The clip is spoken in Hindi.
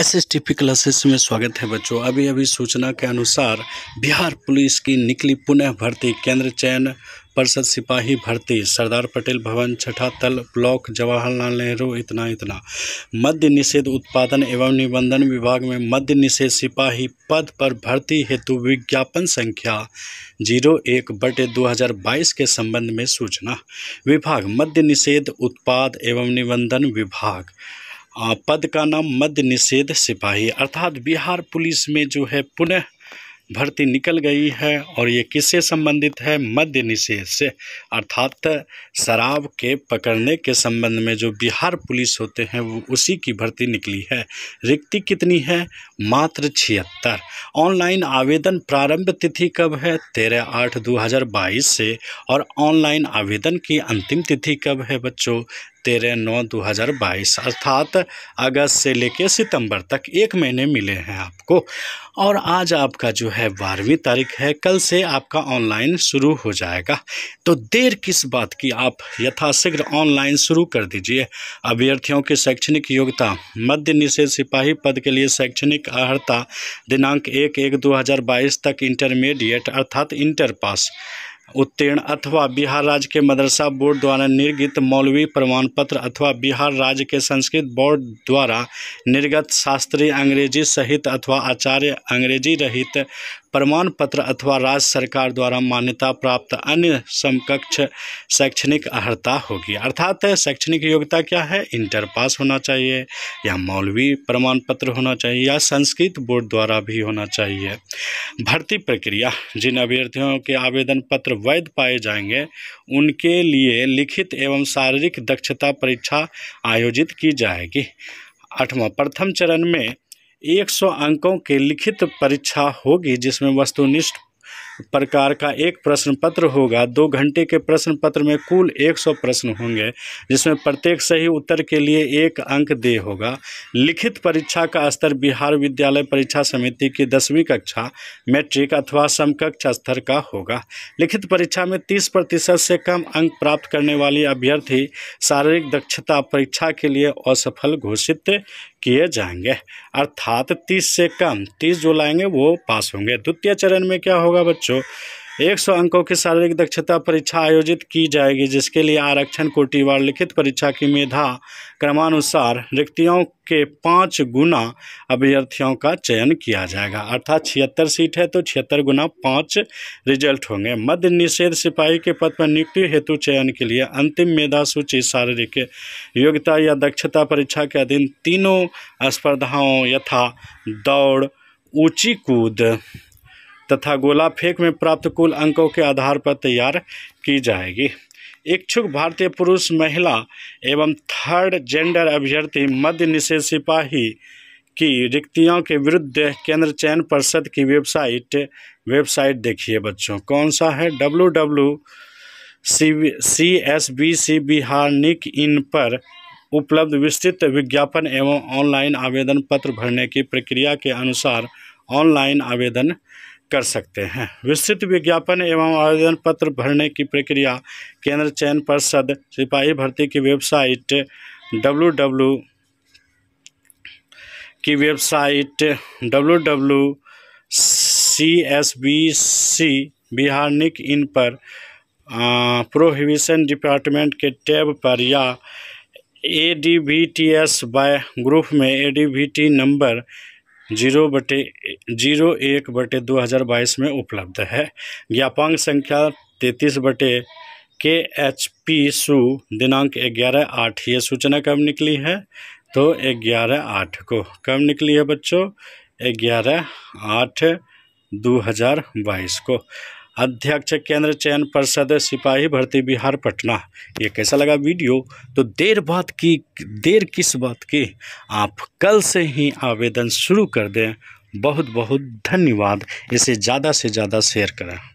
S S T P classes में स्वागत है बच्चों अभी अभी सूचना के अनुसार बिहार पुलिस की निकली पुनः भर्ती केंद्र चयन परिषद सिपाही भर्ती सरदार पटेल भवन छठा तल ब्लॉक जवाहरलाल नेहरू इतना इतना मद्य निषेध उत्पादन एवं निबंधन विभाग में मद्य निषेध सिपाही पद पर भर्ती हेतु विज्ञापन संख्या जीरो एक बटे दो के संबंध में सूचना विभाग मद्य निषेध उत्पाद एवं निबंधन विभाग पद का नाम मध्य निषेध सिपाही अर्थात बिहार पुलिस में जो है पुनः भर्ती निकल गई है और ये किससे संबंधित है मध्य निषेध से अर्थात शराब के पकड़ने के संबंध में जो बिहार पुलिस होते हैं वो उसी की भर्ती निकली है रिक्ति कितनी है मात्र छिहत्तर ऑनलाइन आवेदन प्रारंभ तिथि कब है तेरह आठ दो हज़ार बाईस से और ऑनलाइन आवेदन की अंतिम तिथि कब है बच्चों तेरह नौ दो हज़ार बाईस अर्थात अगस्त से लेकर सितंबर तक एक महीने मिले हैं आपको और आज आपका जो है बारहवीं तारीख है कल से आपका ऑनलाइन शुरू हो जाएगा तो देर किस बात की आप यथाशीघ्र ऑनलाइन शुरू कर दीजिए अभ्यर्थियों की शैक्षणिक योग्यता मध्य निषेध सिपाही पद के लिए शैक्षणिक अर्हता दिनांक एक एक दो हज़ार बाईस तक इंटरमीडिएट अर्थात इंटर पास उत्तीर्ण अथवा बिहार राज्य के मदरसा बोर्ड द्वारा निर्गत मौलवी प्रमाण पत्र अथवा बिहार राज्य के संस्कृत बोर्ड द्वारा निर्गत शास्त्रीय अंग्रेजी सहित अथवा आचार्य अंग्रेजी रहित प्रमाण पत्र अथवा राज्य सरकार द्वारा मान्यता प्राप्त अन्य समकक्ष शैक्षणिक अर्हता होगी अर्थात शैक्षणिक योग्यता क्या है इंटर पास होना चाहिए या मौलवी प्रमाण पत्र होना चाहिए या संस्कृत बोर्ड द्वारा भी होना चाहिए भर्ती प्रक्रिया जिन अभ्यर्थियों के आवेदन पत्र वैध पाए जाएंगे उनके लिए लिखित एवं शारीरिक दक्षता परीक्षा आयोजित की जाएगी आठवां प्रथम चरण में 100 अंकों के लिखित परीक्षा होगी जिसमें वस्तुनिष्ठ प्रकार का एक प्रश्न पत्र होगा दो घंटे के प्रश्न पत्र में कुल 100 प्रश्न होंगे जिसमें प्रत्येक सही उत्तर के लिए एक अंक दे होगा लिखित परीक्षा का स्तर बिहार विद्यालय परीक्षा समिति की दसवीं कक्षा मैट्रिक अथवा समकक्ष स्तर का होगा लिखित परीक्षा में 30 प्रतिशत से कम अंक प्राप्त करने वाली अभ्यर्थी शारीरिक दक्षता परीक्षा के लिए असफल घोषित किए जाएंगे अर्थात तीस से कम तीस जो लाएंगे वो पास होंगे द्वितीय चरण में क्या होगा बच्चों 100 अंकों की शारीरिक दक्षता परीक्षा आयोजित की जाएगी जिसके लिए आरक्षण कोटिवार लिखित परीक्षा की मेधा क्रमानुसार रिक्तियों के पाँच गुना अभ्यर्थियों का चयन किया जाएगा अर्थात छिहत्तर सीट है तो छिहत्तर गुना पाँच रिजल्ट होंगे मध्य निषेध सिपाही के पद पर नियुक्ति हेतु चयन के लिए अंतिम मेधा सूची शारीरिक योग्यता या दक्षता परीक्षा के अधीन तीनों स्पर्धाओं यथा दौड़ ऊंची कूद तथा गोला फेंक में प्राप्त कुल अंकों के आधार पर तैयार की जाएगी इच्छुक भारतीय पुरुष महिला एवं थर्ड जेंडर अभ्यर्थी मध्य निषेध सिपाही की रिक्तियों के विरुद्ध केंद्र चयन परिषद की वेबसाइट वेबसाइट देखिए बच्चों कौन सा है W W C C S B C Bihar nic in पर उपलब्ध विस्तृत विज्ञापन एवं ऑनलाइन आवेदन पत्र भरने की प्रक्रिया के अनुसार ऑनलाइन आवेदन कर सकते हैं विस्तृत विज्ञापन एवं आवेदन पत्र भरने की प्रक्रिया केंद्र चयन पर्षद सिपाही भर्ती की वेबसाइट डब्लू डब्लू की website W W C S B C Bihar nic in पर प्रोहिबिशन डिपार्टमेंट के टैब पर या A D B T S by group में A D B T number zero बटे जीरो एक बटे दो हज़ार बाईस में उपलब्ध है ज्ञापांग संख्या तैंतीस बटे के एच पी सु दिनांक ग्यारह आठ ये सूचना कब निकली है तो ग्यारह आठ को कब निकली है बच्चों ग्यारह आठ दो हज़ार बाईस को अध्यक्ष केंद्र चयन परिषद सिपाही भर्ती बिहार पटना ये कैसा लगा वीडियो तो देर बात की देर किस बात की आप कल से ही आवेदन शुरू कर दें बहुत बहुत धन्यवाद इसे ज़्यादा से ज़्यादा शेयर करें